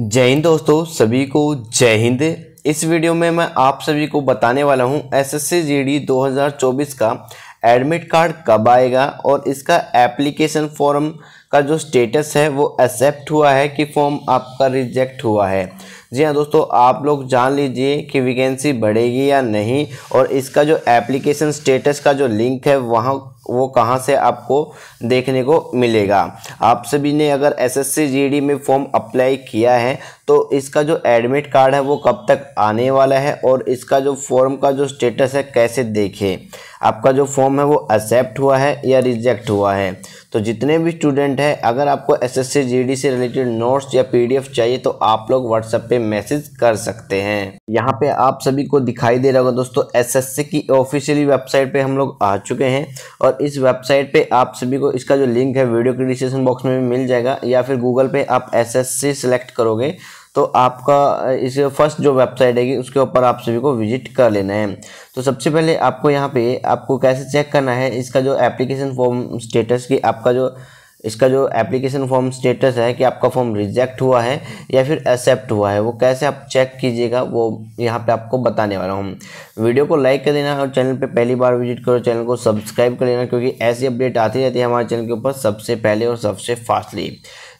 जय हिंद दोस्तों सभी को जय हिंद इस वीडियो में मैं आप सभी को बताने वाला हूं एसएससी जीडी 2024 का एडमिट कार्ड कब आएगा और इसका एप्लीकेशन फॉर्म का जो स्टेटस है वो एक्सेप्ट हुआ है कि फॉर्म आपका रिजेक्ट हुआ है जी हाँ दोस्तों आप लोग जान लीजिए कि वैकेंसी बढ़ेगी या नहीं और इसका जो एप्लीकेशन स्टेटस का जो लिंक है वहाँ वो कहाँ से आपको देखने को मिलेगा आप सभी ने अगर एसएससी जीडी में फॉर्म अप्लाई किया है तो इसका जो एडमिट कार्ड है वो कब तक आने वाला है और इसका जो फॉर्म का जो स्टेटस है कैसे देखें आपका जो फॉर्म है वो एक्सेप्ट हुआ है या रिजेक्ट हुआ है तो जितने भी स्टूडेंट हैं अगर आपको एसएससी जीडी से रिलेटेड नोट्स या पीडीएफ चाहिए तो आप लोग व्हाट्सएप पे मैसेज कर सकते हैं यहाँ पे आप सभी को दिखाई दे रहा होगा दोस्तों एसएससी की ऑफिशियली वेबसाइट पे हम लोग आ चुके हैं और इस वेबसाइट पे आप सभी को इसका जो लिंक है वीडियो के डिस्क्रिप्शन बॉक्स में भी मिल जाएगा या फिर गूगल पे आप एस एस सिलेक्ट करोगे तो आपका इस फर्स्ट जो वेबसाइट है उसके ऊपर आप सभी को विजिट कर लेना है तो सबसे पहले आपको यहाँ पे आपको कैसे चेक करना है इसका जो एप्लीकेशन फॉर्म स्टेटस की आपका जो इसका जो एप्लीकेशन फॉर्म स्टेटस है कि आपका फॉर्म रिजेक्ट हुआ है या फिर एक्सेप्ट हुआ है वो कैसे आप चेक कीजिएगा वो यहाँ पे आपको बताने वाला हूँ वीडियो को लाइक कर देना और चैनल पे पहली बार विजिट करो चैनल को सब्सक्राइब कर लेना क्योंकि ऐसी अपडेट आती रहती है हमारे चैनल के ऊपर सबसे पहले और सबसे फास्टली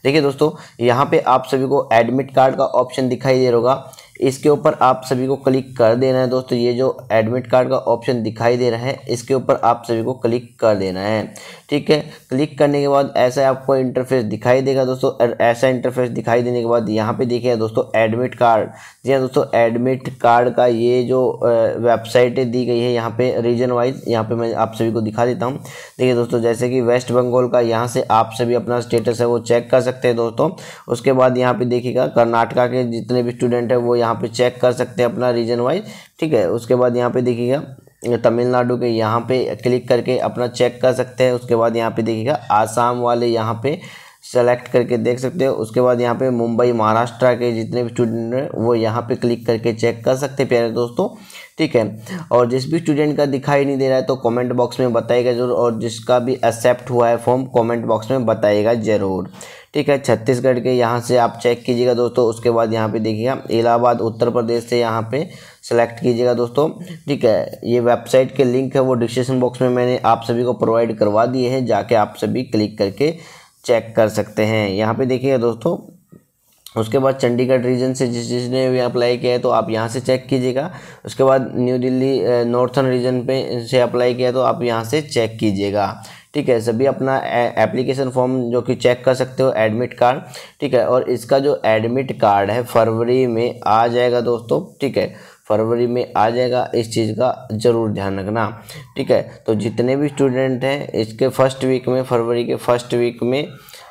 देखिए दोस्तों यहाँ पर आप सभी को एडमिट कार्ड का ऑप्शन दिखाई दे रहा होगा इसके ऊपर आप सभी को क्लिक कर देना है दोस्तों ये जो एडमिट कार्ड का ऑप्शन दिखाई दे रहा है इसके ऊपर आप सभी को क्लिक कर देना है ठीक है क्लिक करने के बाद ऐसा आपको इंटरफेस दिखाई देगा दोस्तों ऐसा इंटरफेस दिखाई देने के बाद यहाँ पे देखिए दोस्तों एडमिट कार्ड जी हाँ दोस्तों एडमिट कार्ड का ये जो वेबसाइट दी गई है यहाँ पर रीजन वाइज यहाँ पर मैं आप सभी को दिखा देता हूँ देखिए दोस्तों जैसे कि वेस्ट बंगाल का यहाँ से आप सभी अपना स्टेटस है वो चेक कर सकते हैं दोस्तों उसके बाद यहाँ पर देखिएगा कर्नाटका के जितने भी स्टूडेंट हैं वो यहाँ पे चेक कर सकते हैं अपना रीजन वाइज ठीक है उसके बाद यहाँ पे देखिएगा तमिलनाडु के यहाँ पे क्लिक करके अपना चेक कर सकते हैं उसके बाद यहाँ पे देखिएगा आसाम वाले यहाँ पे सेलेक्ट करके देख सकते हो उसके बाद यहाँ पे मुंबई महाराष्ट्र के जितने भी स्टूडेंट हैं वो यहाँ पे क्लिक करके चेक कर सकते हैं प्यारे दोस्तों ठीक है और जिस भी स्टूडेंट का दिखाई नहीं दे रहा है तो कमेंट बॉक्स में बताइएगा जरूर और जिसका भी एक्सेप्ट हुआ है फॉर्म कमेंट बॉक्स में बताइएगा जरूर ठीक है छत्तीसगढ़ के यहाँ से आप चेक कीजिएगा दोस्तों उसके बाद यहाँ पे देखिएगा इलाहाबाद उत्तर प्रदेश से यहाँ पे सेलेक्ट कीजिएगा दोस्तों ठीक है ये वेबसाइट के लिंक है वो डिस्क्रिप्शन बॉक्स में मैंने आप सभी को प्रोवाइड करवा दिए हैं जाके आप सभी क्लिक करके चेक कर सकते हैं यहाँ पर देखिएगा दोस्तों उसके बाद चंडीगढ़ रीजन से जिस जिसने भी अप्लाई किया है तो आप यहाँ से चेक कीजिएगा उसके बाद न्यू दिल्ली नॉर्थन रीजन पे से अप्लाई किया है तो आप यहाँ से चेक कीजिएगा ठीक है सभी अपना एप्लीकेशन फॉर्म जो कि चेक कर सकते हो एडमिट कार्ड ठीक है और इसका जो एडमिट कार्ड है फरवरी में आ जाएगा दोस्तों ठीक है फरवरी में आ जाएगा इस चीज़ का ज़रूर ध्यान रखना ठीक है तो जितने भी स्टूडेंट हैं इसके फर्स्ट वीक में फरवरी के फर्स्ट वीक में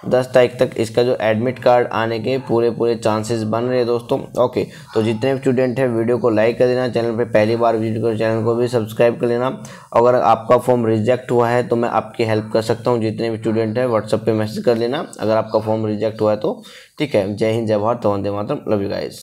दस तारीख तक इसका जो एडमिट कार्ड आने के पूरे पूरे चांसेस बन रहे हैं दोस्तों ओके तो जितने भी स्टूडेंट हैं वीडियो को लाइक कर देना चैनल पे पहली बार विजिट कर चैनल को भी सब्सक्राइब कर लेना अगर आपका फॉर्म रिजेक्ट हुआ है तो मैं आपकी हेल्प कर सकता हूँ जितने भी स्टूडेंट हैं व्हाट्सअप पर मैसेज कर लेना अगर आपका फॉर्म रिजेक्ट हुआ है तो ठीक है जय हिंद जय भारत वंदे मातम लव यू गाइज